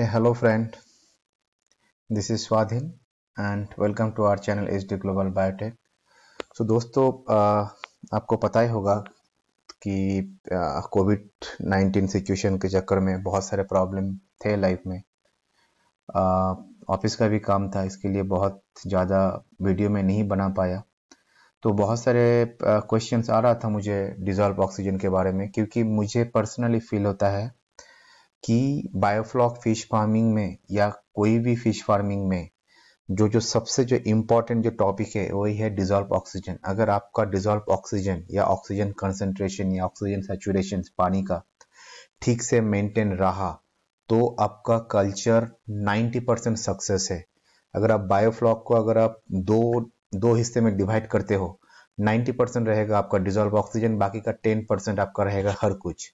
Hey, hello friend. This is Swadhin and welcome to our channel HD Global Biotech. So दोस्तों आपको पता ही होगा कि कोविड 19 सिचुएशन के चक्कर में बहुत सारे प्रॉब्लम थे लाइफ में ऑफिस का भी काम था इसके लिए बहुत ज़्यादा वीडियो में नहीं बना पाया तो बहुत सारे क्वेश्चंस आ रहा था मुझे डिजॉल्व ऑक्सीजन के बारे में क्योंकि मुझे पर्सनली फील होता है कि बायोफ्लॉक फिश फार्मिंग में या कोई भी फिश फार्मिंग में जो जो सबसे जो इम्पोर्टेंट जो टॉपिक है वही है डिजॉल्व ऑक्सीजन अगर आपका डिजॉल्व ऑक्सीजन या ऑक्सीजन कंसेंट्रेशन या ऑक्सीजन सेचुरेशन पानी का ठीक से मेंटेन रहा तो आपका कल्चर 90 परसेंट सक्सेस है अगर आप बायोफ्लॉक को अगर आप दो दो हिस्से में डिवाइड करते हो 90 परसेंट रहेगा आपका डिजॉल्व ऑक्सीजन बाकी का 10 परसेंट आपका रहेगा हर कुछ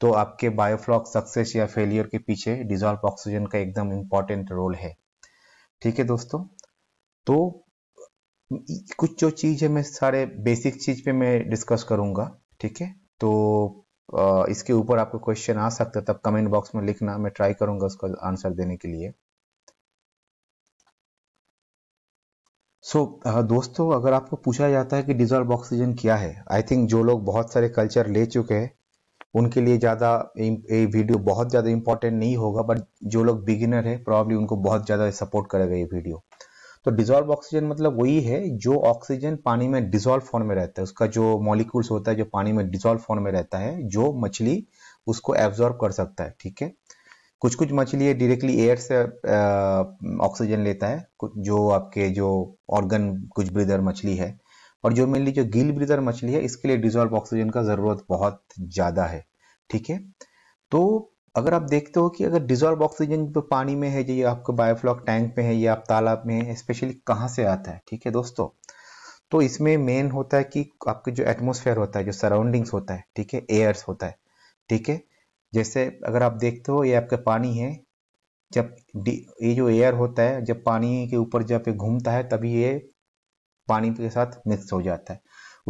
तो आपके बायोफ्लॉक सक्सेस या फेलियर के पीछे डिजॉल्व ऑक्सीजन का एकदम इम्पॉर्टेंट रोल है ठीक है दोस्तों तो कुछ जो चीज़ है मैं सारे बेसिक चीज़ पे मैं डिस्कस करूँगा ठीक है तो इसके ऊपर आपको क्वेश्चन आ सकता है तब कमेंट बॉक्स में लिखना मैं ट्राई करूंगा उसका आंसर देने के लिए सो so, दोस्तों अगर आपको पूछा जाता है कि डिजॉल्व ऑक्सीजन क्या है आई थिंक जो लोग बहुत सारे कल्चर ले चुके हैं उनके लिए ज़्यादा ये वीडियो बहुत ज़्यादा इंपॉर्टेंट नहीं होगा बट जो लोग बिगिनर है प्रॉब्ली उनको बहुत ज़्यादा सपोर्ट करेगा ये वीडियो तो डिजॉल्व ऑक्सीजन मतलब वही है जो ऑक्सीजन पानी में डिजॉल्व फॉर्म में रहता है उसका जो मॉलिक्यूल्स होता है जो पानी में डिजॉल्व फॉर्म में रहता है जो मछली उसको एब्जॉर्ब कर सकता है ठीक है कुछ कुछ मछली डायरेक्टली एयर से ऑक्सीजन लेता है जो आपके जो ऑर्गन कुछ ब्रिदर मछली है और जो मेनली जो गिल ब्रीदर मछली है इसके लिए डिजॉल्व ऑक्सीजन का ज़रूरत बहुत ज़्यादा है ठीक है तो अगर आप देखते हो कि अगर डिजॉल्व ऑक्सीजन जो पानी में है ये आपके बायोफ्लॉक टैंक में है या आप तालाब में है स्पेशली कहाँ से आता है ठीक है दोस्तों तो इसमें मेन होता है कि आपके जो एटमोसफेयर होता है जो सराउंडिंग्स होता है ठीक है एयर्स होता है ठीक है जैसे अगर आप देखते हो ये आपका पानी है जब ये जो एयर होता है जब पानी के ऊपर जब ये घूमता है तभी ये पानी के साथ मिक्स हो जाता है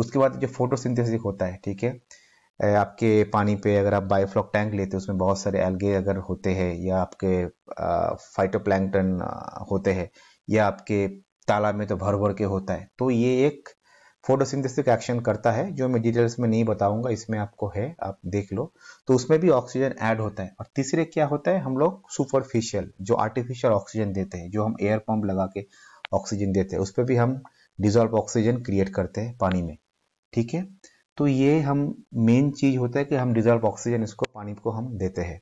उसके बाद जो फोटोसिंथेसिस होता है ठीक है आपके पानी पे अगर आप बायोफ्लॉक टैंक लेते हैं उसमें बहुत सारे एल्गे अगर होते हैं या आपके फाइटोप्लैंकटन होते हैं या आपके तालाब में तो भर भर के होता है तो ये एक फोटोसिंथेसिक एक्शन करता है जो मैं डिटेल्स में नहीं बताऊंगा इसमें आपको है आप देख लो तो उसमें भी ऑक्सीजन ऐड होता है और तीसरे क्या होता है हम लोग सुपरफिशियल जो आर्टिफिशियल ऑक्सीजन देते हैं जो हम एयर पंप लगा के ऑक्सीजन देते हैं उस पर भी हम डिजॉल्व ऑक्सीजन क्रिएट करते हैं पानी में ठीक है तो ये हम मेन चीज होता है कि हम डिजॉल्व ऑक्सीजन इसको पानी को हम देते हैं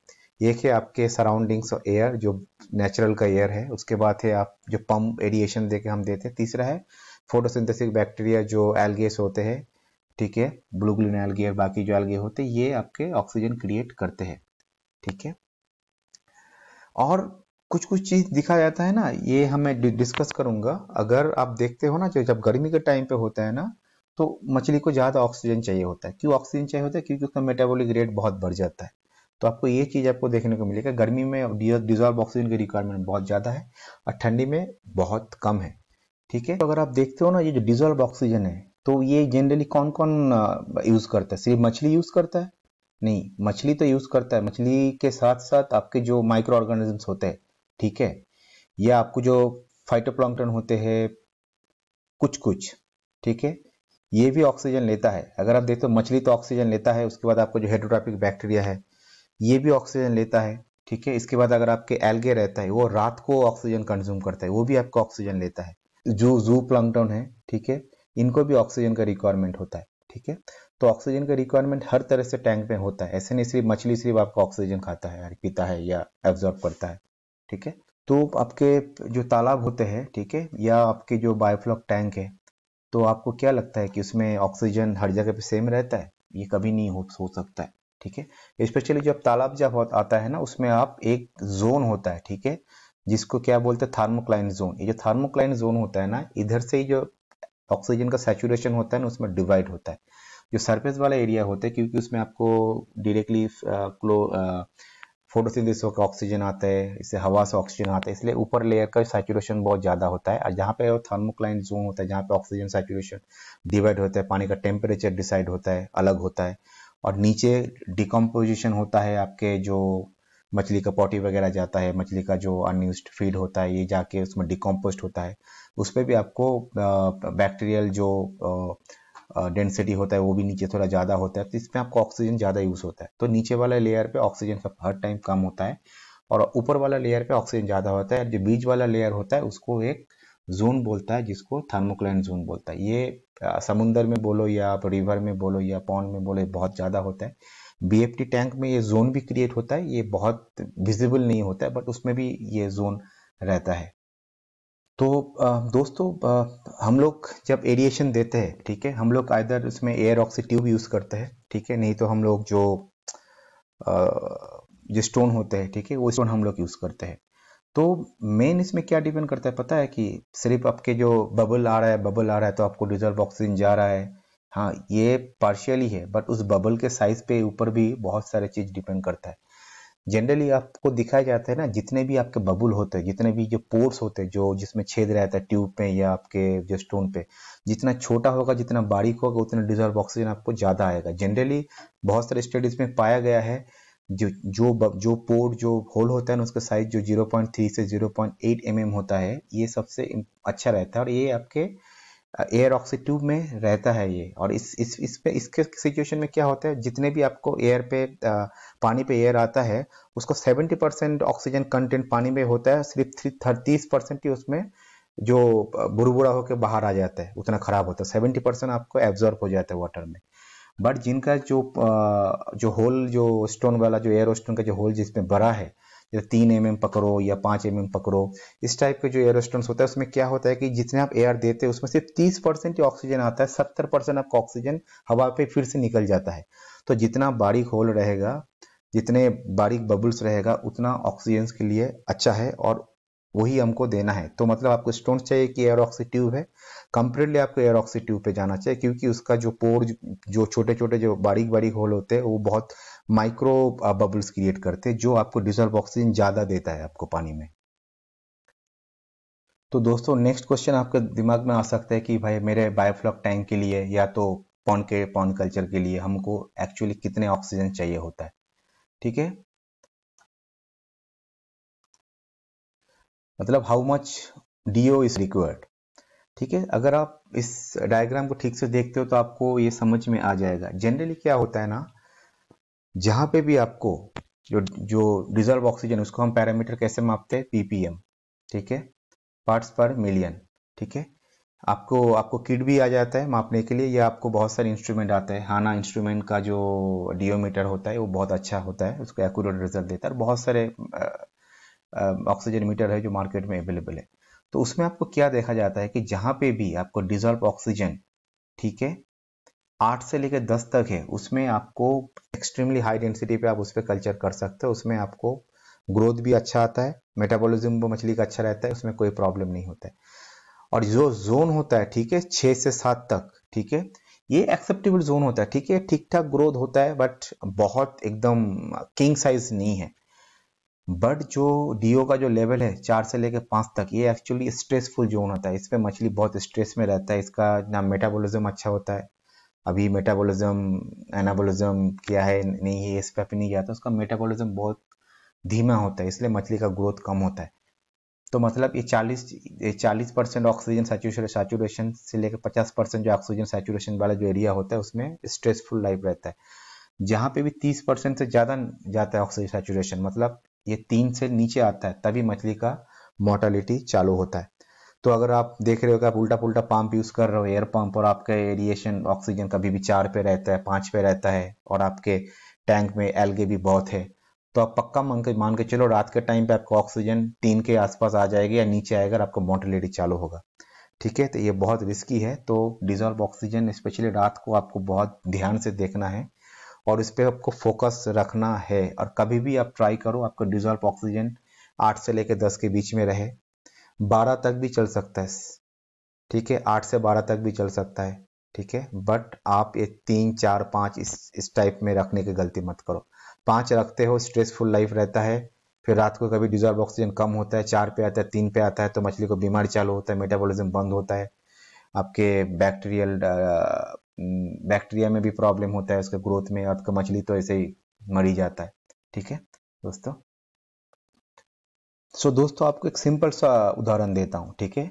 एक है आपके सराउंडिंग्स एयर जो नेचुरल का एयर है उसके बाद है आप जो पंप एडिएशन दे के हम देते हैं तीसरा है फोटोसिंथेसिक बैक्टीरिया जो एलगेस होते हैं ठीक है ब्लू ग्रीन एलगे और बाकी जो एलगे होते हैं ये आपके ऑक्सीजन क्रिएट करते हैं ठीक है और कुछ कुछ चीज़ दिखा जाता है ना ये हमें डिस्कस करूंगा अगर आप देखते हो ना जो जब गर्मी के टाइम पे होता है ना तो मछली को ज़्यादा ऑक्सीजन चाहिए होता है क्यों ऑक्सीजन चाहिए होता है क्योंकि उसका मेटाबॉलिक रेट बहुत बढ़ जाता है तो आपको ये चीज़ आपको देखने को मिलेगा गर्मी में डिजॉल्व ऑक्सीजन की रिक्वायरमेंट बहुत ज़्यादा है और ठंडी में बहुत कम है ठीक है तो अगर आप देखते हो ना ये जो डिजॉल्व ऑक्सीजन है तो ये जनरली कौन कौन यूज़ करता है सिर्फ मछली यूज़ करता है नहीं मछली तो यूज़ करता है मछली के साथ साथ आपके जो माइक्रो ऑर्गेनिजम्स होते हैं ठीक है या आपको जो फाइटोप्लांकटन होते हैं कुछ कुछ ठीक है ये भी ऑक्सीजन लेता है अगर आप देखते हो मछली तो ऑक्सीजन लेता है उसके बाद आपको जो हेड्रोट्रापिक बैक्टीरिया है ये भी ऑक्सीजन लेता है ठीक है इसके बाद अगर आपके एल्गे रहता है वो रात को ऑक्सीजन कंज्यूम करता है वो भी आपको ऑक्सीजन लेता है जो जू प्लांकटन है ठीक है इनको भी ऑक्सीजन का रिक्वायरमेंट होता है ठीक है तो ऑक्सीजन का रिक्वायरमेंट हर तरह से टैंक में होता है ऐसे नहीं सिर्फ मछली सिर्फ आपको ऑक्सीजन खाता है पीता है या एब्जॉर्ब करता है ठीक है तो आपके जो तालाब होते हैं ठीक है या आपके जो बायोफ्लॉक टैंक है तो आपको क्या लगता है कि उसमें ऑक्सीजन हर जगह पे सेम रहता है ये कभी नहीं हो, हो सकता है ठीक है स्पेशली जब तालाब जब आता है ना उसमें आप एक जोन होता है ठीक है जिसको क्या बोलते हैं थार्मोक्लाइन जोन ये जो थार्मोक्लाइन जोन होता है ना इधर से ही जो ऑक्सीजन का सेचुरेशन होता है ना उसमें डिवाइड होता है जो सरफेस वाला एरिया होता है क्योंकि उसमें आपको डायरेक्टली क्लो फोटोसिंथेसिस होकर ऑक्सीजन आता है इससे हवा से ऑक्सीजन आता है इसलिए ऊपर लेयर का सैचुरेशन बहुत ज़्यादा होता है और जहाँ पे थर्मोक्लाइन जोन होता है जहाँ पे ऑक्सीजन सैचुरेशन डिवाइड होता है पानी का टेम्परेचर डिसाइड होता है अलग होता है और नीचे डिकम्पोजिशन होता है आपके जो मछली का पॉटी वगैरह जाता है मछली का जो अनयूज फीड होता है ये जाके उसमें डिकम्पोस्ट होता है उस पर भी आपको बैक्टीरियल जो डेंसिटी होता है वो भी नीचे थोड़ा ज़्यादा होता है तो इसमें आपको ऑक्सीजन ज़्यादा यूज़ होता है तो नीचे वाला लेयर पे ऑक्सीजन का हर टाइम कम होता है और ऊपर वाला लेयर पे ऑक्सीजन ज़्यादा होता है जो बीच वाला लेयर होता है उसको एक जोन बोलता है जिसको थर्मोक्लाइन जोन बोलता है ये समुंदर में बोलो या आप रिवर में बोलो या पॉन्ड में बोलो बहुत ज़्यादा होता है बी टैंक में ये जोन भी क्रिएट होता है ये बहुत विजिबल नहीं होता है बट उसमें भी ये जोन रहता है तो दोस्तों हम लोग जब एडिएशन देते हैं ठीक है हम लोग आयदर उसमें एयर ऑक्सी ट्यूब यूज़ करते हैं ठीक है नहीं तो हम लोग जो जो स्टोन होते हैं ठीक है वो स्टोन हम लोग यूज़ करते हैं तो मेन इसमें क्या डिपेंड करता है पता है कि सिर्फ आपके जो बबल आ रहा है बबल आ रहा है तो आपको डिजर्व ऑक्सीजन जा रहा है हाँ ये पार्शियली है बट उस बबल के साइज पे ऊपर भी बहुत सारे चीज़ डिपेंड करता है जनरली आपको दिखाया जाता है ना जितने भी आपके बबुल होते हैं जितने भी जो पोर्स होते हैं जो जिसमें छेद रहता है ट्यूब पे या आपके जो स्टोन पे जितना छोटा होगा जितना बारीक होगा उतना डिजर्व ऑक्सीजन आपको ज़्यादा आएगा जनरली बहुत सारे स्टडीज में पाया गया है जो जो जो पोर्ट जो होल होता है ना उसका साइज जो 0.3 से 0.8 पॉइंट mm होता है ये सबसे अच्छा रहता है और ये आपके एयर ऑक्सी ट्यूब में रहता है ये और इस इस इस पे इसके सिचुएशन में क्या होता है जितने भी आपको एयर पे आ, पानी पे एयर आता है उसको 70 परसेंट ऑक्सीजन कंटेंट पानी में होता है सिर्फ थ्री थर्तीस परसेंट ही उसमें जो बुरबुरा होकर बाहर आ जाता है उतना खराब होता है सेवेंटी परसेंट आपको एब्जॉर्ब हो जाता है वाटर में बट जिनका जो जो होल जो स्टोन वाला जो एयर स्टोन का जो होल जिसमें भरा है या तीन एम mm पकड़ो या पाँच एम mm पकड़ो इस टाइप के जो स्टोन्स होता है उसमें क्या होता है कि जितने आप एयर देते हैं उसमें से तीस परसेंट ऑक्सीजन आता है सत्तर परसेंट आपका ऑक्सीजन हवा पे फिर से निकल जाता है तो जितना बारीक होल रहेगा जितने बारीक बबल्स रहेगा उतना ऑक्सीजन के लिए अच्छा है और वही हमको देना है तो मतलब आपको स्टोन चाहिए कि एयर ऑक्सी ट्यूब है कंप्लीटली आपको एयर ऑक्सी ट्यूब पे जाना चाहिए क्योंकि उसका जो पोर जो छोटे छोटे जो बारीक बारीक होल होते हैं वो बहुत माइक्रो बबल्स क्रिएट करते हैं जो आपको डिजर्व ऑक्सीजन ज़्यादा देता है आपको पानी में तो दोस्तों नेक्स्ट क्वेश्चन आपके दिमाग में आ सकता है कि भाई मेरे बायोफ्लॉक टैंक के लिए या तो पॉन के पॉन कल्चर के लिए हमको एक्चुअली कितने ऑक्सीजन चाहिए होता है ठीक है मतलब how much DO is required ठीक है अगर आप इस डायग्राम को ठीक से देखते हो तो आपको ये समझ में आ जाएगा जनरली क्या होता है ना जहाँ पे भी आपको जो जो डिजर्व ऑक्सीजन उसको हम पैरामीटर कैसे मापते हैं पीपीएम ठीक है पार्ट्स पर मिलियन ठीक है आपको आपको किट भी आ जाता है मापने के लिए या आपको बहुत सारे इंस्ट्रूमेंट आते हैं हाना इंस्ट्रूमेंट का जो डियोमीटर होता है वो बहुत अच्छा होता है उसको एक्यूरेट रिजल्ट देता है और बहुत सारे ऑक्सीजन मीटर है जो मार्केट में अवेलेबल है तो उसमें आपको क्या देखा जाता है कि जहाँ पे भी आपको डिजर्व ऑक्सीजन ठीक है आठ से लेकर दस तक है उसमें आपको एक्सट्रीमली हाई डेंसिटी पे आप उस पर कल्चर कर सकते हो उसमें आपको ग्रोथ भी अच्छा आता है मेटाबॉलिज्म मछली का अच्छा रहता है उसमें कोई प्रॉब्लम नहीं होता है और जो जोन होता है ठीक है छः से सात तक ठीक है ये एक्सेप्टेबल जोन होता है ठीक है ठीक ठाक ग्रोथ होता है बट बहुत एकदम किंग साइज नहीं है बट जो डीओ का जो लेवल है चार से लेकर पाँच तक ये एक्चुअली स्ट्रेसफुल जोन होता है इस पर मछली बहुत स्ट्रेस में रहता है इसका ना मेटाबॉलिज्म अच्छा होता है अभी मेटाबॉलिज्म एनाबॉलिज्म क्या है नहीं है इस पर भी नहीं गया था उसका मेटाबॉलिज्म बहुत धीमा होता है इसलिए मछली का ग्रोथ कम होता है तो मतलब ये 40 चालीस परसेंट ऑक्सीजन सैचुरेशन से लेकर 50 परसेंट जो ऑक्सीजन सैचुरेशन वाला जो एरिया होता है उसमें स्ट्रेसफुल लाइफ रहता है जहाँ पे भी 30 परसेंट से ज़्यादा जाता है ऑक्सीजन सैचुरेशन मतलब ये तीन से नीचे आता है तभी मछली का मोर्टालिटी चालू होता है तो अगर आप देख रहे हो कि आप उल्टा पुल्टा पंप यूज़ कर रहे हो एयर पंप और आपके रेडिएशन ऑक्सीजन कभी भी चार पे रहता है पाँच पे रहता है और आपके टैंक में एलगे भी बहुत है तो आप पक्का मान के मान के चलो रात के टाइम पे आपको ऑक्सीजन तीन के आसपास आ जाएगी या नीचे आएगा आपका मोटिलिटी चालू होगा ठीक है तो ये बहुत रिस्की है तो डिजॉल्व ऑक्सीजन स्पेशली रात को आपको बहुत ध्यान से देखना है और इस पर आपको फोकस रखना है और कभी भी आप ट्राई करो आपका डिजॉल्व ऑक्सीजन आठ से लेकर दस के बीच में रहे बारह तक भी चल सकता है ठीक है आठ से बारह तक भी चल सकता है ठीक है बट आप ये तीन चार पाँच इस इस टाइप में रखने की गलती मत करो पाँच रखते हो स्ट्रेसफुल लाइफ रहता है फिर रात को कभी डिजॉल्व ऑक्सीजन कम होता है चार पे आता है तीन पे आता है तो मछली को बीमारी चालू होता है मेटाबॉलिज्म बंद होता है आपके बैक्टीरियल बैक्टीरिया में भी प्रॉब्लम होता है उसके ग्रोथ में और मछली तो ऐसे ही मरी जाता है ठीक है दोस्तों सो so, दोस्तों आपको एक सिंपल सा उदाहरण देता हूँ ठीक है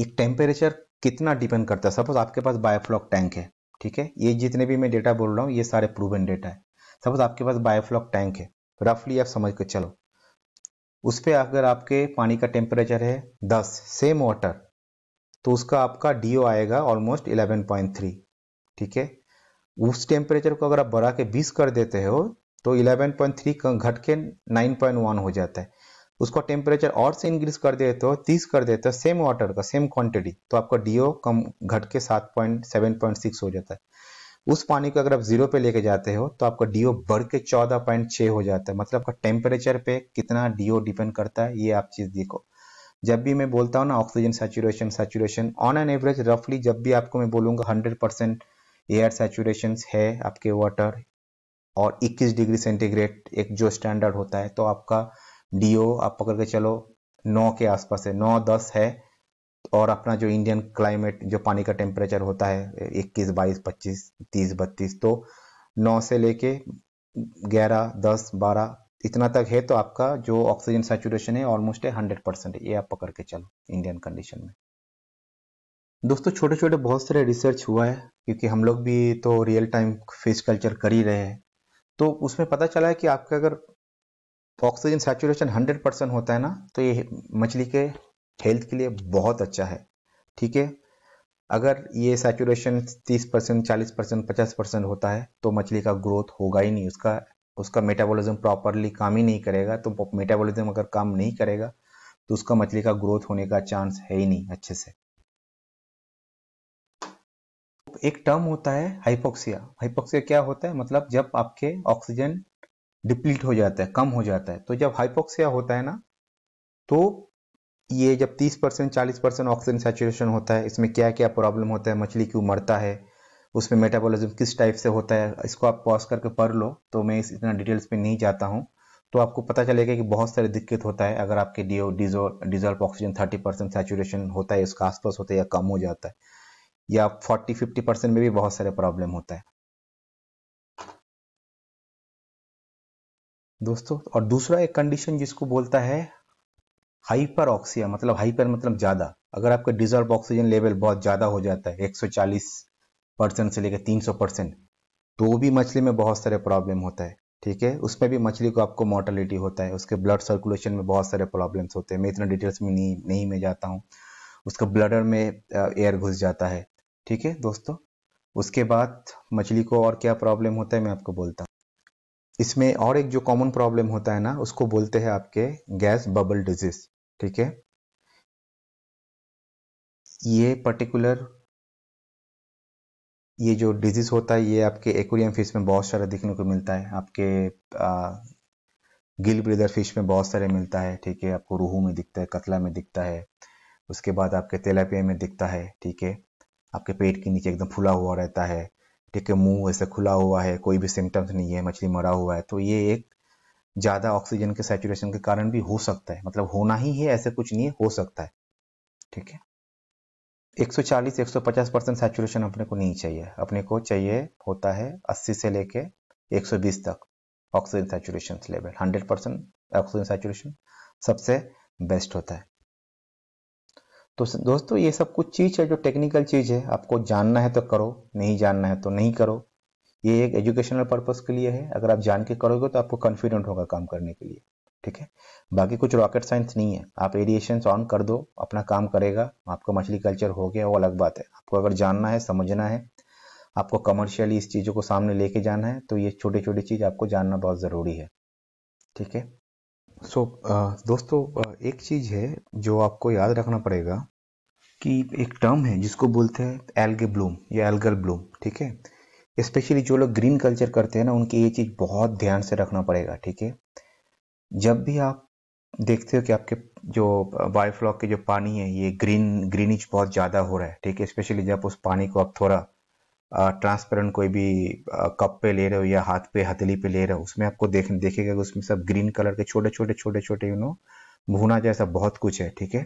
एक टेम्परेचर कितना डिपेंड करता है सपोज आपके पास बायोफ्लॉक टैंक है ठीक है ये जितने भी मैं डेटा बोल रहा हूँ ये सारे प्रूवन डेटा है सपोज आपके पास बायोफ्लॉक टैंक है रफली आप समझ कर चलो उस पर अगर आपके पानी का टेम्परेचर है दस सेम वाटर तो उसका आपका डी आएगा ऑलमोस्ट इलेवन पॉइंट थ्री ठीक है उस टेम्परेचर को अगर आप बढ़ा के बीस कर देते हो तो 11.3 घट के 9.1 हो जाता है उसको टेम्परेचर और से इंक्रीज कर देते हो तीस कर देते हो सेम वाटर का सेम क्वांटिटी तो आपका डीओ कम घट के सात पॉइंट सेवन पॉइंट सिक्स हो जाता है उस पानी को अगर आप जीरो पे लेके जाते हो तो आपका डीओ बढ़ के चौदह पॉइंट छह हो जाता है मतलब आपका टेम्परेचर पे कितना डीओ डिपेंड करता है ये आप चीज़ देखो जब भी मैं बोलता हूँ ना oxygen saturation saturation on an average रफली जब भी आपको मैं बोलूँगा हंड्रेड परसेंट एयर सैचुरेशन है आपके वाटर और 21 डिग्री सेंटीग्रेड एक जो स्टैंडर्ड होता है तो आपका डीओ आप पकड़ के चलो नौ के आसपास है नौ दस है और अपना जो इंडियन क्लाइमेट जो पानी का टेम्परेचर होता है इक्कीस बाईस पच्चीस तीस बत्तीस तो नौ से लेके ग्यारह दस बारह इतना तक है तो आपका जो ऑक्सीजन सेचुरेशन है ऑलमोस्ट है हंड्रेड परसेंट ये आप पकड़ के चलो इंडियन कंडीशन में दोस्तों छोटे छोटे बहुत सारे रिसर्च हुआ है क्योंकि हम लोग भी तो रियल टाइम फिश कल्चर कर ही रहे हैं तो उसमें पता चला है कि आपका अगर तो ऑक्सीजन सेचुरेशन 100 परसेंट होता है ना तो ये मछली के हेल्थ के लिए बहुत अच्छा है ठीक है अगर ये सेचुरेशन 30 परसेंट चालीस परसेंट पचास परसेंट होता है तो मछली का ग्रोथ होगा ही नहीं उसका उसका मेटाबॉलिज्म प्रॉपरली काम ही नहीं करेगा तो मेटाबॉलिज्म अगर काम नहीं करेगा तो उसका मछली का ग्रोथ होने का चांस है ही नहीं अच्छे से एक टर्म होता है हाइपोक्सिया हाइपोक्सिया क्या होता है मतलब जब आपके ऑक्सीजन डिप्लीट हो जाता है कम हो जाता है तो जब हाइपोक्सिया होता है ना तो ये जब 30 परसेंट चालीस परसेंट ऑक्सीजन सेचुरेशन होता है इसमें क्या क्या प्रॉब्लम होता है मछली क्यों मरता है उसमें मेटाबॉलिज्म किस टाइप से होता है इसको आप पॉज करके पढ़ लो तो मैं इस इतना डिटेल्स में नहीं जाता हूँ तो आपको पता चलेगा कि बहुत सारी दिक्कत होता है अगर आपके DO dissolve oxygen 30 percent saturation होता है उसका आसपास होता है या कम हो जाता है या 40 50 परसेंट में भी बहुत सारे प्रॉब्लम होता है दोस्तों और दूसरा एक कंडीशन जिसको बोलता है हाइपर ऑक्सिया मतलब हाइपर मतलब ज़्यादा अगर आपका डिजर्व ऑक्सीजन लेवल बहुत ज़्यादा हो जाता है 140 परसेंट से लेकर 300 परसेंट तो भी मछली में बहुत सारे प्रॉब्लम होता है ठीक है उसमें भी मछली को आपको मोर्टलिटी होता है उसके ब्लड सर्कुलेशन में बहुत सारे प्रॉब्लम्स होते हैं मैं इतना डिटेल्स में नहीं नहीं मैं जाता हूँ उसका ब्लडर में एयर घुस जाता है ठीक है दोस्तों उसके बाद मछली को और क्या प्रॉब्लम होता है मैं आपको बोलता हूँ इसमें और एक जो कॉमन प्रॉब्लम होता है ना उसको बोलते हैं आपके गैस बबल डिजीज ठीक है ये पर्टिकुलर ये जो डिजीज होता है ये आपके एक्वेरियम फिश में बहुत सारा देखने को मिलता है आपके गिल ब्रिदर फिश में बहुत सारे मिलता है ठीक है आपको रूहू में दिखता है कतला में दिखता है उसके बाद आपके तेलापिया में दिखता है ठीक है आपके पेट के नीचे एकदम फुला हुआ रहता है ठीक है मुंह ऐसे खुला हुआ है कोई भी सिम्टम्स नहीं है मछली मरा हुआ है तो ये एक ज़्यादा ऑक्सीजन के सेचुरेशन के कारण भी हो सकता है मतलब होना ही है ऐसे कुछ नहीं है हो सकता है ठीक है 140 150 परसेंट सेचुरेशन अपने को नहीं चाहिए अपने को चाहिए होता है 80 से लेके 120 तक oxygen saturation level 100 percent oxygen saturation सबसे बेस्ट होता है तो दोस्तों ये सब कुछ चीज़ है जो टेक्निकल चीज़ है आपको जानना है तो करो नहीं जानना है तो नहीं करो ये एक एजुकेशनल पर्पज़ के लिए है अगर आप जान के करोगे तो आपको कॉन्फिडेंट होगा काम करने के लिए ठीक है बाकी कुछ रॉकेट साइंस नहीं है आप एडिएशन ऑन कर दो अपना काम करेगा आपका मछली कल्चर हो गया वो अलग बात है आपको अगर जानना है समझना है आपको कमर्शियली इस चीज़ों को सामने लेके जाना है तो ये छोटी छोटी चीज़ आपको जानना बहुत ज़रूरी है ठीक है सो so, uh, दोस्तों uh, एक चीज़ है जो आपको याद रखना पड़ेगा कि एक टर्म है जिसको बोलते हैं एल्गे ब्लूम या एल्गर ब्लूम ठीक है स्पेशली जो लोग ग्रीन कल्चर करते हैं ना उनकी ये चीज़ बहुत ध्यान से रखना पड़ेगा ठीक है जब भी आप देखते हो कि आपके जो बायोफ्लॉक uh, के जो पानी है ये ग्रीन ग्रीनिज बहुत ज़्यादा हो रहा है ठीक है स्पेशली जब उस पानी को आप थोड़ा ट्रांसपेरेंट कोई भी कप पे ले रहे हो या हाथ पे हथेली पे ले रहे हो उसमें आपको देख देखेगा उसमें सब ग्रीन कलर के छोटे छोटे छोटे छोटे यू नो भूना जैसा बहुत कुछ है ठीक है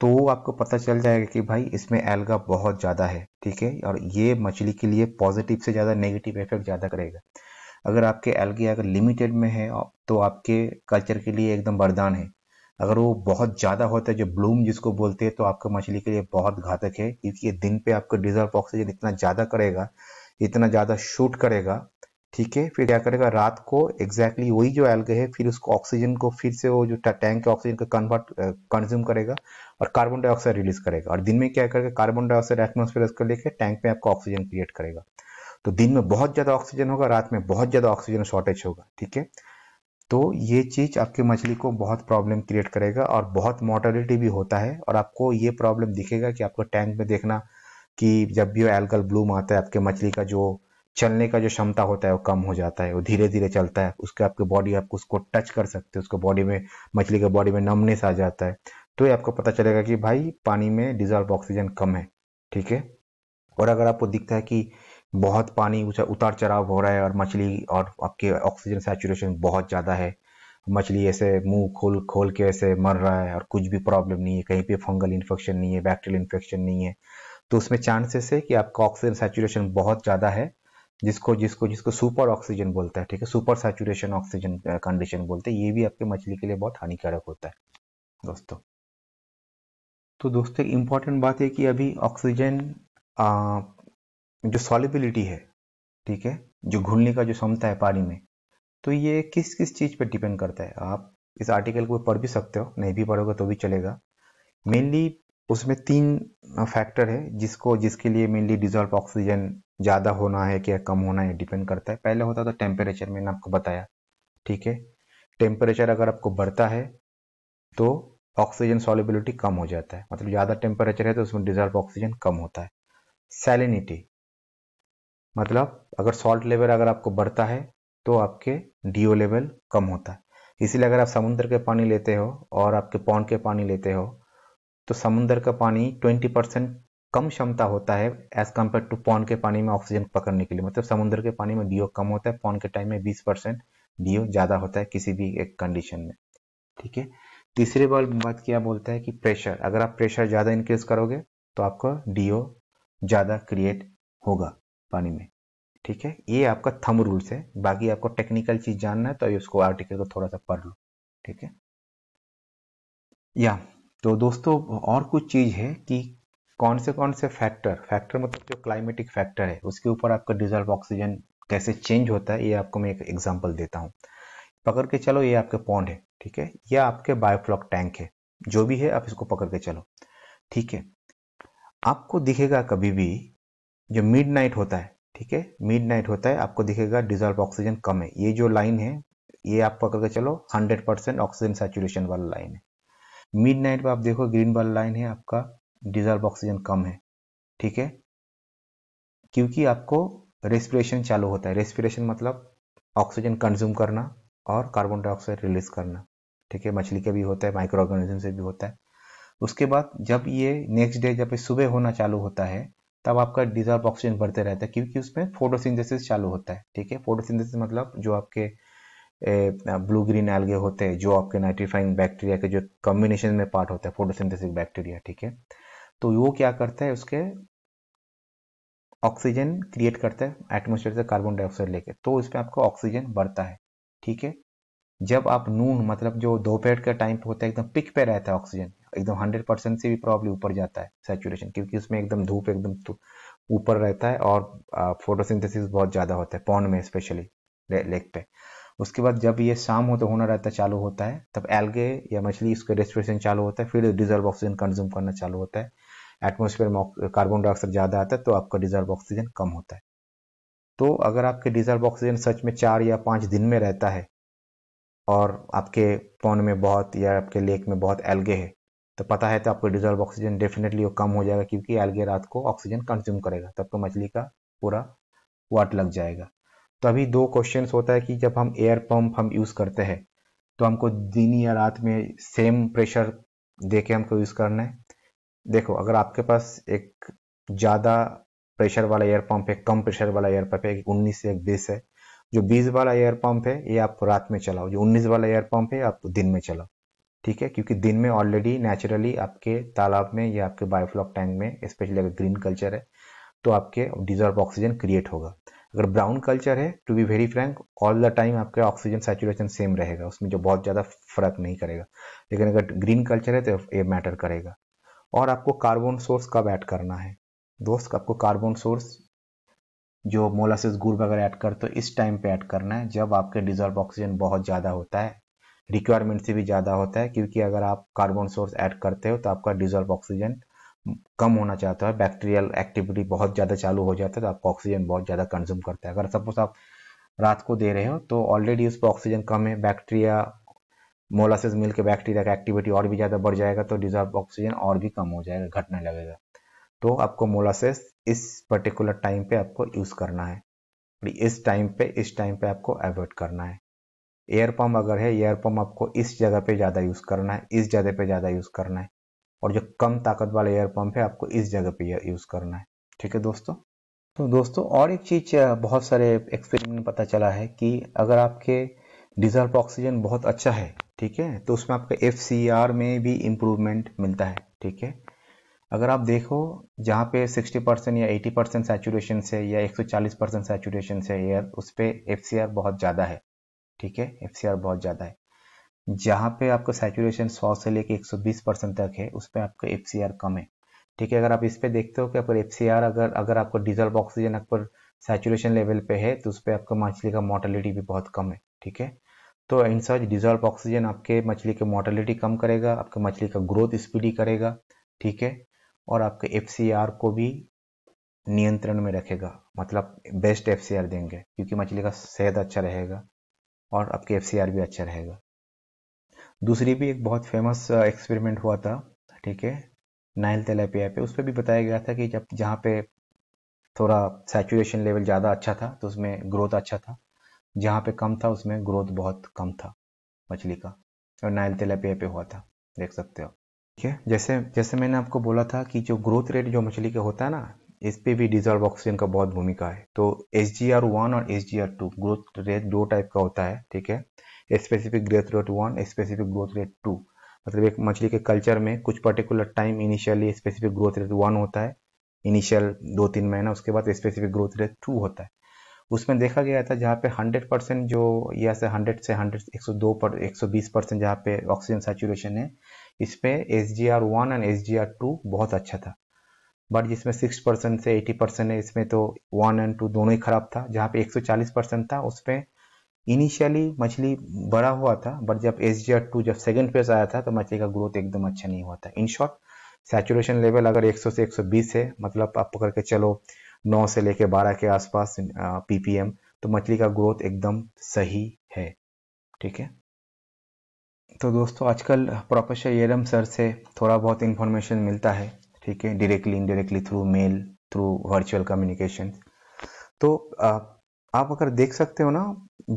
तो आपको पता चल जाएगा कि भाई इसमें एल्गा बहुत ज़्यादा है ठीक है और ये मछली के लिए पॉजिटिव से ज़्यादा नेगेटिव इफेक्ट ज़्यादा करेगा अगर आपके एल्गी अगर लिमिटेड में है तो आपके कल्चर के लिए एकदम वरदान है अगर वो बहुत ज़्यादा होता है जो ब्लूम जिसको बोलते हैं तो आपके मछली के लिए बहुत घातक है क्योंकि ये दिन पे आपका डिजर्व ऑक्सीजन इतना ज़्यादा करेगा इतना ज़्यादा शूट करेगा ठीक है फिर क्या करेगा रात को एग्जैक्टली exactly वही जो एल्गे है फिर उसको ऑक्सीजन को फिर से वो जो टैंक के ऑक्सीजन का कन्वर्ट कंज्यूम करेगा और कार्बन डाइऑक्साइड रिलीज करेगा और दिन में क्या करेगा कार्बन डाइऑक्साइड एटमोसफेयर उसको लेकर टैंक में आपका ऑक्सीजन क्रिएट करेगा तो दिन में बहुत ज़्यादा ऑक्सीजन होगा रात में बहुत ज़्यादा ऑक्सीजन शॉर्टेज होगा ठीक है तो ये चीज़ आपकी मछली को बहुत प्रॉब्लम क्रिएट करेगा और बहुत मोटरिटी भी होता है और आपको ये प्रॉब्लम दिखेगा कि आपको टैंक में देखना कि जब भी वो एल्कल ब्लूम आता है आपके मछली का जो चलने का जो क्षमता होता है वो कम हो जाता है वो धीरे धीरे चलता है उसके आपके बॉडी आपको उसको टच कर सकते हैं उसके बॉडी में मछली के बॉडी में नमनेस आ जाता है तो ये आपको पता चलेगा कि भाई पानी में डिजॉल्व ऑक्सीजन कम है ठीक है और अगर आपको दिखता है कि बहुत पानी उतार चढ़ाव हो रहा है और मछली और आपके ऑक्सीजन सेचुरेशन बहुत ज़्यादा है मछली ऐसे मुंह खोल खोल के ऐसे मर रहा है और कुछ भी प्रॉब्लम नहीं है कहीं पे फंगल इन्फेक्शन नहीं है बैक्टीरियल इन्फेक्शन नहीं है तो उसमें चांसेस है कि आपका ऑक्सीजन सेचुरेशन बहुत ज़्यादा है जिसको जिसको जिसको सुपर ऑक्सीजन बोलता है ठीक है सुपर सैचुरेशन ऑक्सीजन कंडीशन बोलते हैं ये भी आपके मछली के लिए बहुत हानिकारक होता है दोस्तों तो दोस्तों एक इम्पॉर्टेंट बात है कि अभी ऑक्सीजन जो सॉलिबिलिटी है ठीक है जो घुलने का जो क्षमता है पानी में तो ये किस किस चीज़ पर डिपेंड करता है आप इस आर्टिकल को पढ़ भी सकते हो नहीं भी पढ़ोगे तो भी चलेगा मेनली उसमें तीन फैक्टर है जिसको जिसके लिए मेनली डिजॉल्व ऑक्सीजन ज़्यादा होना है क्या कम होना है डिपेंड करता है पहले होता था टेम्परेचर मैंने आपको बताया ठीक है टेम्परेचर अगर आपको बढ़ता है तो ऑक्सीजन सॉलिबिलिटी कम हो जाता है मतलब ज़्यादा टेम्परेचर है तो उसमें डिजॉल्व ऑक्सीजन कम होता है सैलिनिटी मतलब अगर सॉल्ट लेवल अगर आपको बढ़ता है तो आपके डीओ लेवल कम होता है इसीलिए अगर आप समुद्र के पानी लेते हो और आपके पौन के पानी लेते हो तो समुद्र का पानी ट्वेंटी परसेंट कम क्षमता होता है एज कम्पेयर टू पौन के पानी में ऑक्सीजन पकड़ने के लिए मतलब समुद्र के पानी में डीओ कम होता है पौन के टाइम में बीस परसेंट डीओ ज़्यादा होता है किसी भी एक कंडीशन में ठीक है तीसरी बार बात क्या बोलता है कि प्रेशर अगर आप प्रेशर ज़्यादा इंक्रीज करोगे तो आपका डीओ ज़्यादा क्रिएट होगा पानी में ठीक है ये आपका थम रूल्स है बाकी आपको टेक्निकल चीज जानना है तो उसको आर्टिकल को थोड़ा सा पढ़ लो ठीक है या तो दोस्तों और कुछ चीज है कि कौन से कौन से फैक्टर फैक्टर मतलब जो क्लाइमेटिक फैक्टर है उसके ऊपर आपका डिजर्व ऑक्सीजन कैसे चेंज होता है ये आपको मैं एक एग्जाम्पल देता हूँ पकड़ के चलो ये आपके पॉन्ड है ठीक है या आपके बायोफ्लॉक टैंक है जो भी है आप इसको पकड़ के चलो ठीक है आपको दिखेगा कभी भी जो नाइट होता है ठीक है नाइट होता है आपको दिखेगा डिजॉल्व ऑक्सीजन कम है ये जो लाइन है ये आप पकड़ के चलो 100 परसेंट ऑक्सीजन सेचुरेशन वाला लाइन है मिड नाइट आप देखो ग्रीन वाला लाइन है आपका डिजॉल्व ऑक्सीजन कम है ठीक है क्योंकि आपको रेस्पिरेशन चालू होता है रेस्पिरेशन मतलब ऑक्सीजन कंज्यूम करना और कार्बन डाइऑक्साइड रिलीज करना ठीक है मछली के भी होता है माइक्रो ऑर्गेनिज्म से भी होता है उसके बाद जब ये नेक्स्ट डे जब सुबह होना चालू होता है तब आपका डिजर्व ऑक्सीजन बढ़ते रहता है क्योंकि उसमें फोटोसिंथेसिस चालू होता है ठीक है फोटोसिंथेसिस मतलब जो आपके ब्लू ग्रीन एल्गे होते हैं जो आपके नाइट्रीफाइंग बैक्टीरिया के जो कॉम्बिनेशन में पार्ट होता है फोटोसिंथेसिक बैक्टीरिया ठीक है तो वो क्या करता है उसके ऑक्सीजन क्रिएट करता है एटमोसफेयर से कार्बन डाइऑक्साइड लेके तो इसमें आपका ऑक्सीजन बढ़ता है ठीक है जब आप नून मतलब जो दोपहर का टाइम होता है एकदम पिक पे रहता है ऑक्सीजन एकदम हंड्रेड परसेंट से भी प्रॉब्लम ऊपर जाता है सेचुरेशन क्योंकि उसमें एकदम धूप एकदम तो ऊपर रहता है और फोटोसिंथेसिस बहुत ज़्यादा होता है पौन में स्पेशली लेक पे उसके बाद जब ये शाम हो तो होना रहता चालू होता है तब एल्गे या मछली उसका रेस्पिरेशन चालू होता है फिर डिजर्व ऑक्सीजन कंज्यूम करना चालू होता है एटमोसफेयर में कार्बन डाइऑक्साइड ज़्यादा आता है तो आपका डिजर्व ऑक्सीजन कम होता है तो अगर आपके डिजर्व ऑक्सीजन सच में चार या पाँच दिन में रहता है और आपके पौन में बहुत या आपके लेक में बहुत एल्गे है तो पता है तो आपको डिजॉल्व ऑक्सीजन डेफिनेटली वो कम हो जाएगा क्योंकि एलगे रात को ऑक्सीजन कंज्यूम करेगा तब तो मछली का पूरा वाट लग जाएगा तो अभी दो क्वेश्चन होता है कि जब हम एयर पंप हम यूज़ करते हैं तो हमको दिन या रात में सेम प्रेशर दे के हमको यूज़ करना है देखो अगर आपके पास एक ज़्यादा प्रेशर वाला एयर पंप है कम प्रेशर वाला एयर पंप है एक उन्नीस से एक बीस है जो बीस वाला एयर पंप है ये आप रात में चलाओ जो उन्नीस वाला एयर पंप है आप दिन में चलाओ ठीक है क्योंकि दिन में ऑलरेडी नेचुरली आपके तालाब में या आपके बायोफ्लॉक टैंक में स्पेशली अगर ग्रीन कल्चर है तो आपके डिजर्व ऑक्सीजन क्रिएट होगा अगर ब्राउन कल्चर है to be very frank all the time आपका ऑक्सीजन सेचुरेशन सेम रहेगा उसमें जो बहुत ज़्यादा फर्क नहीं करेगा लेकिन अगर ग्रीन कल्चर है तो ये मैटर करेगा और आपको कार्बन सोर्स कब ऐड करना है दोस्त आपको कार्बन सोर्स जो मोलासिस गुड़ वगैरह ऐड करते हो इस टाइम पे ऐड करना है जब आपके डिजर्व ऑक्सीजन बहुत ज़्यादा होता है रिक्वायरमेंट से भी ज़्यादा होता है क्योंकि अगर आप कार्बन सोर्स ऐड करते हो तो आपका डिजॉल्व ऑक्सीजन कम होना चाहता है बैक्टीरियल एक्टिविटी बहुत ज़्यादा चालू हो जाता है तो आपका ऑक्सीजन बहुत ज़्यादा कंज्यूम करता है अगर सपोज आप रात को दे रहे हो तो ऑलरेडी उस पर ऑक्सीजन कम है बैक्टीरिया मोलासेस मिल के बैक्टीरिया का एक्टिविटी और भी ज़्यादा बढ़ जाएगा तो डिजॉल्व ऑक्सीजन और भी कम हो जाएगा घटने लगेगा तो आपको मोलासेस इस पर्टिकुलर टाइम पे आपको यूज़ करना है इस टाइम पे इस टाइम पे आपको अवॉइड करना है एयर पम्प अगर है एयर पम्प आपको इस जगह पे ज़्यादा यूज़ करना है इस जगह पे ज़्यादा यूज़ करना है और जो कम ताकत वाला एयर पम्प है आपको इस जगह पे यूज़ करना है ठीक है दोस्तों तो दोस्तों और एक चीज़ बहुत सारे एक्सपेरिमेंट में पता चला है कि अगर आपके डिजर्व ऑक्सीजन बहुत अच्छा है ठीक है तो उसमें आपके एफ में भी इम्प्रूवमेंट मिलता है ठीक है अगर आप देखो जहाँ पे 60 परसेंट या 80 परसेंट सैचुरेशन से या 140 परसेंट सेचुरेशन से एयर उस पर एफ बहुत ज़्यादा है ठीक है एफ बहुत ज़्यादा है जहाँ पे आपका सैचुरेशन 100 से लेके 120 परसेंट तक है उस पर आपका एफ कम है ठीक है अगर आप इस पर देखते हो कि अगर एफ अगर अगर आपको डीजल ऑक्सीजन पर सैचुरेशन लेवल पे है तो उस पर आपका मछली का मोर्टेलिटी भी बहुत कम है ठीक है तो इन सच डिजॉल्व ऑक्सीजन आपके मछली की मोर्टेलिटी कम करेगा आपके मछली का ग्रोथ स्पीडी करेगा ठीक है और आपके एफ को भी नियंत्रण में रखेगा मतलब बेस्ट एफ देंगे क्योंकि मछली का सेहत अच्छा रहेगा और आपके एफ भी अच्छा रहेगा दूसरी भी एक बहुत फेमस एक्सपेरिमेंट uh, हुआ था ठीक है नाइल तेलापिया पे उस पर भी बताया गया था कि जब जहाँ पे थोड़ा सैचुरेशन लेवल ज़्यादा अच्छा था तो उसमें ग्रोथ अच्छा था जहाँ पे कम था उसमें ग्रोथ बहुत कम था मछली का और नाइल तेलापिया पे हुआ था देख सकते हो ठीक है जैसे जैसे मैंने आपको बोला था कि जो ग्रोथ रेट जो मछली का होता है ना इस पे भी डिजर्व ऑक्सीजन का बहुत भूमिका है तो एच जी आर वन और H G R two growth rate दो टाइप का होता है ठीक है specific growth rate one specific growth rate two मतलब एक मछली के कल्चर में कुछ particular time initially specific growth rate one होता है इनिशियल दो तीन महीना उसके बाद स्पेसिफिक ग्रोथ रेट टू होता है उसमें देखा गया था जहाँ पे 100 परसेंट जो या से 100 से 100 102 पर 120 परसेंट जहाँ पे ऑक्सीजन सेचुरेशन है इस पर S G R one and S G R two बहुत अच्छा था बट जिसमें सिक्स परसेंट से एटी परसेंट है इसमें तो वन एंड टू दोनों ही खराब था जहाँ पे चालीस परसेंट था उसमें इनिशियली मछली बड़ा हुआ था बट जब एस जी टू जब सेकेंड फेज आया था तो मछली का ग्रोथ एकदम अच्छा नहीं हुआ था इन शॉर्ट सैचुरेशन लेवल अगर सौ से बीस है मतलब आप पकड़ के चलो नौ से लेके बारह के आसपास एम तो मछली का ग्रोथ एकदम सही है ठीक है तो दोस्तों आजकल प्रोफेसर येलम सर से थोड़ा बहुत इन्फॉर्मेशन मिलता है ठीक है directly indirectly through mail through virtual communication तो आप अगर देख सकते हो ना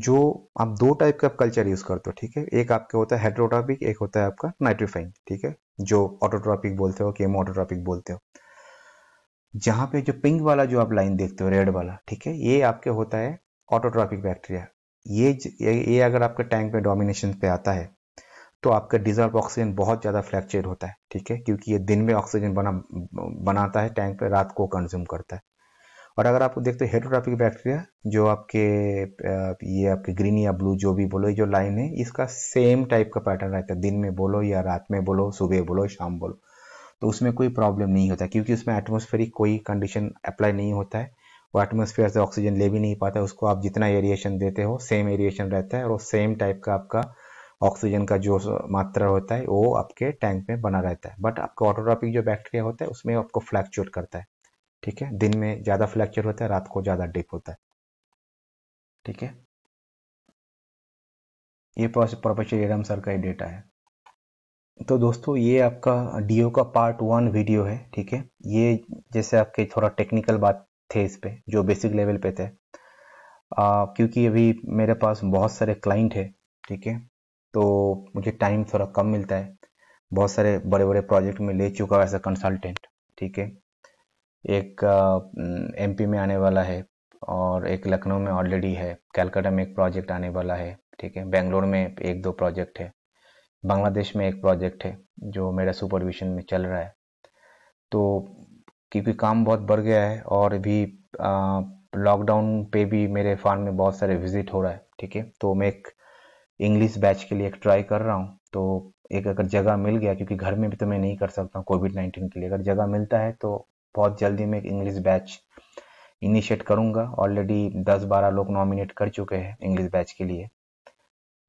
जो आप दो टाइप का कल्चर यूज करते हो ठीक है एक आपका होता है हेड्रोट्रॉपिक एक होता है आपका नाइट्रोफाइन ठीक है जो ऑटोट्रॉपिक बोलते हो केमो ऑटोट्रॉपिक बोलते हो जहां पे जो पिंक वाला जो आप लाइन देखते हो रेड वाला ठीक है ये आपके होता है ऑटोट्रॉपिक बैक्टीरिया ये ये अगर आपके टैंक में डोमिनेशन पे आता है तो आपका डिजर्व ऑक्सीजन बहुत ज़्यादा फ्लैक्चुएट होता है ठीक है क्योंकि ये दिन में ऑक्सीजन बना बनाता है टैंक पर रात को कंज्यूम करता है और अगर आप देखते हो बैक्टीरिया जो आपके ये आपके ग्रीन या ब्लू जो भी बोलो ये जो लाइन है इसका सेम टाइप का पैटर्न रहता है दिन में बोलो या रात में बोलो सुबह बोलो शाम बोलो तो उसमें कोई प्रॉब्लम नहीं होता क्योंकि उसमें एटमोस्फेरिक कोई कंडीशन अप्लाई नहीं होता है वो एटमोसफेयर से ऑक्सीजन ले भी नहीं पाता उसको आप जितना एरिएशन देते हो सेम एरिएशन रहता है और सेम टाइप का आपका ऑक्सीजन का जो मात्रा होता है वो आपके टैंक में बना रहता है बट आपका ऑटोट्रॉपिक जो बैक्टीरिया होता है उसमें आपको फ्लैक्चुएट करता है ठीक है दिन में ज़्यादा फ्लैक्चर होता है रात को ज़्यादा डिप होता है ठीक है ये एडम सर का ही डेटा है तो दोस्तों ये आपका डीओ का पार्ट वन वीडियो है ठीक है ये जैसे आपके थोड़ा टेक्निकल बात थे इस पे जो बेसिक लेवल पे थे आ, क्योंकि अभी मेरे पास बहुत सारे क्लाइंट है ठीक है तो मुझे टाइम थोड़ा कम मिलता है बहुत सारे बड़े बड़े प्रोजेक्ट में ले चुका हूँ एज अ कंसल्टेंट ठीक है एक एम में आने वाला है और एक लखनऊ में ऑलरेडी है कैलकाटा में एक प्रोजेक्ट आने वाला है ठीक है बेंगलोर में एक दो प्रोजेक्ट है बांग्लादेश में एक प्रोजेक्ट है जो मेरा सुपरविजन में चल रहा है तो क्योंकि काम बहुत बढ़ गया है और भी लॉकडाउन पे भी मेरे फार्म में बहुत सारे विजिट हो रहा है ठीक है तो मैं एक इंग्लिश बैच के लिए एक ट्राई कर रहा हूँ तो एक अगर जगह मिल गया क्योंकि घर में भी तो मैं नहीं कर सकता हूँ कोविड नाइन्टीन के लिए अगर जगह मिलता है तो बहुत जल्दी मैं एक इंग्लिश बैच इनिशिएट करूँगा ऑलरेडी दस बारह लोग नॉमिनेट कर चुके हैं इंग्लिश बैच के लिए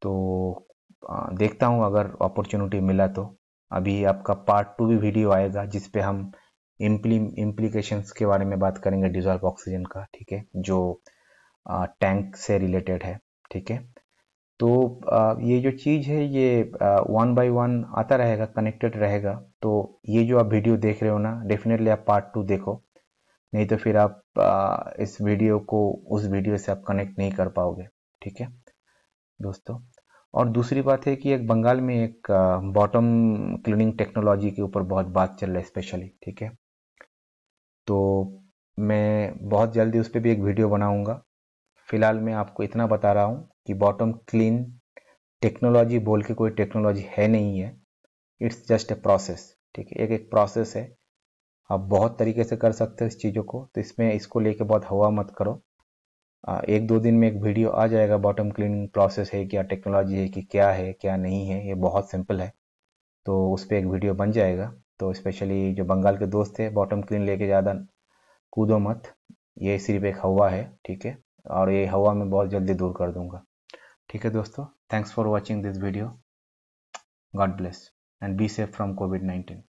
तो देखता हूँ अगर अपॉर्चुनिटी मिला तो अभी आपका पार्ट टू भी वीडियो आएगा जिसपे हम इम्प्ली इम्प्लीकेशंस के बारे में बात करेंगे डिजॉल्व ऑक्सीजन का ठीक है जो टैंक से रिलेटेड है ठीक है तो ये जो चीज़ है ये वन बाय वन आता रहेगा कनेक्टेड रहेगा तो ये जो आप वीडियो देख रहे हो ना डेफिनेटली आप पार्ट टू देखो नहीं तो फिर आप इस वीडियो को उस वीडियो से आप कनेक्ट नहीं कर पाओगे ठीक है दोस्तों और दूसरी बात है कि एक बंगाल में एक बॉटम क्लीनिंग टेक्नोलॉजी के ऊपर बहुत बात चल रहा है स्पेशली ठीक है तो मैं बहुत जल्दी उस पर भी एक वीडियो बनाऊंगा फिलहाल मैं आपको इतना बता रहा हूँ कि बॉटम क्लीन टेक्नोलॉजी बोल के कोई टेक्नोलॉजी है नहीं है इट्स जस्ट ए प्रोसेस ठीक है एक एक प्रोसेस है आप बहुत तरीके से कर सकते हो इस चीज़ों को तो इसमें इसको लेके बहुत हवा मत करो एक दो दिन में एक वीडियो आ जाएगा बॉटम क्लीनिंग प्रोसेस है क्या टेक्नोलॉजी है कि क्या है क्या नहीं है ये बहुत सिंपल है तो उस पर एक वीडियो बन जाएगा तो स्पेशली जो बंगाल के दोस्त है बॉटम क्लीन लेके ज़्यादा कूदो मत ये सिर्फ एक हवा है ठीक है और ये हवा मैं बहुत जल्दी दूर कर दूंगा ठीक है दोस्तों thanks for watching this video God bless and be safe from COVID nineteen